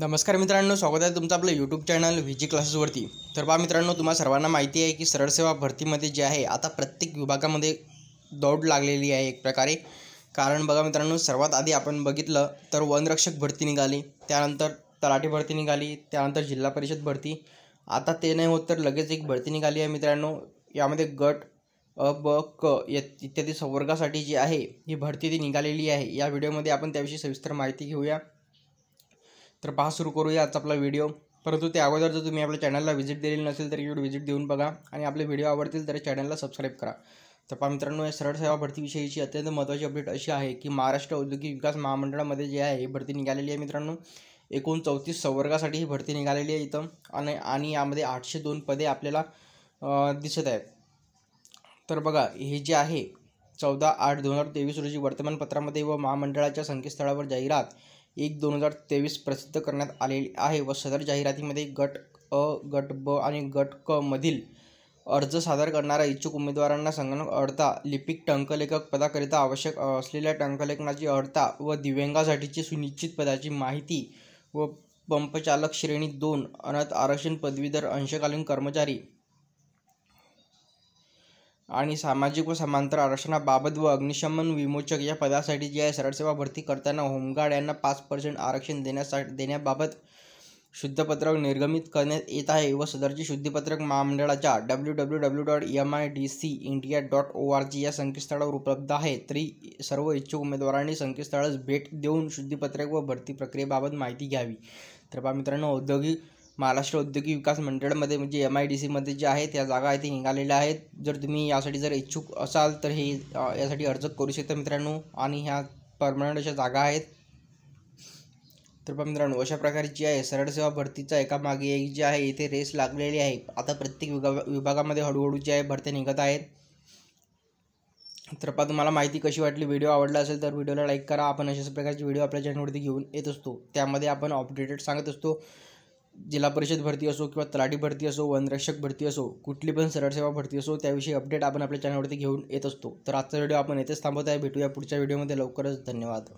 नमस्कार मित्रांनो स्वागत आहे तुमचं आपलं यूट्यूब चॅनल व्ही जी क्लासेसवरती तर बा मित्रांनो तुम्हाला सर्वांना माहिती आहे की सरळ सेवा भरतीमध्ये जे आहे आता प्रत्येक विभागामध्ये दौड लागलेली आहे एक प्रकारे कारण बघा मित्रांनो सर्वात आधी आपण बघितलं तर वनरक्षक भरती निघाली त्यानंतर तलाठी भरती निघाली त्यानंतर जिल्हा परिषद भरती आता ते नाही होत तर लगेच एक भरती निघाली आहे मित्रांनो यामध्ये गट अ ब क इत्यादी संवर्गासाठी जी आहे ही भरती ती निघालेली आहे या व्हिडिओमध्ये आपण त्याविषयी सविस्तर माहिती घेऊया तर पहा सुरू करूया आजचा आपला व्हिडिओ परंतु त्या अगोदर जर तुम्ही आपल्या चॅनलला व्हिजिट दिलेली नसेल तर इकडे व्हिजिट देऊन बघा आणि आपले व्हिडिओ आवडतील तर चॅनलला सबस्क्राईब करा तर पहा मित्रांनो या सरळ सेवा भरतीविषयीची अत्यंत महत्त्वाची अपडेट अशी आहे की महाराष्ट्र औद्योगिक विकास महामंडळामध्ये जे आहे ही भरती निघालेली आहे मित्रांनो एकूण चौतीस संवर्गासाठी ही भरती निघालेली आहे इथं आणि आणि यामध्ये आठशे दोन पदे आपल्याला दिसत आहेत तर बघा हे जे आहे चौदा आठ दोन हजार तेवीस रोजी वर्तमानपत्रामध्ये व महामंडळाच्या संकेतस्थळावर जाहिरात एक दोन हजार तेवीस प्रसिद्ध करण्यात आलेली आहे व सदर जाहिरातीमध्ये गट अ गट ब आणि गट क मधील अर्ज सादर करणाऱ्या इच्छुक उमेदवारांना संगणक अडता लिपिक टंकलेखक पदाकरिता आवश्यक असलेल्या टंकलेखनाची अर्था व दिव्यांगासाठीची सुनिश्चित पदाची माहिती व पंपचालक श्रेणी दोन अनाथ आरक्षण पदवीधर अंशकालीन कर्मचारी आणि सामाजिक व समांतर आरक्षणाबाबत व अग्निशमन विमोचक या पदासाठी जी आहे सरळसेवा भरती करताना होमगार्ड यांना पाच पर्सेंट आरक्षण देण्यासा देण्याबाबत शुद्धपत्रक निर्गमित करण्यात येत आहे व सदरची शुद्धपत्रक महामंडळाच्या W W W dot M I D C India dot O R G या संकेतस्थळावर उपलब्ध आहे तरी सर्व इच्छुक उमेदवारांनी संकेतस्थळास भेट देऊन शुद्धपत्रक व भरती प्रक्रियेबाबत माहिती घ्यावी तर बा मित्रांनो औद्योगिक महाराष्ट्र औद्योगिक विकास मंडळामध्ये म्हणजे एम आय डी सीमध्ये जे आहे त्या जागा इथे ते निघालेल्या आहेत जर तुम्ही यासाठी जर इच्छुक असाल तर हे यासाठी अर्ज करू शकता मित्रांनो आणि ह्या परमनंट अशा जागा आहेत तर पण मित्रांनो अशा प्रकारे जी आहे सरळ सेवा भरतीचा एका मागे एक जी आहे इथे रेस लागलेली आहे आता प्रत्येक विभाग विभागामध्ये हळूहळू जे आहे भरत्या निघत आहेत तर पहा तुम्हाला माहिती कशी वाटली व्हिडिओ आवडला असेल तर व्हिडिओला लाईक करा आपण अशाच प्रकारचे व्हिडिओ आपल्या चॅनलवरती घेऊन येत असतो त्यामध्ये आपण अपडेटेड सांगत असतो जिल्हा परिषद भरती असो किंवा तलाठी भरती असो वनरक्षक भरती असो कुठली पण सेवा भरती असो त्याविषयी अपडेट आपण आपल्या चॅनलवरती घेऊन येत असतो तर आजचा व्हिडिओ आपण येथेच थांबवत आहे भेटूया पुढच्या व्हिडिओमध्ये लवकरच धन्यवाद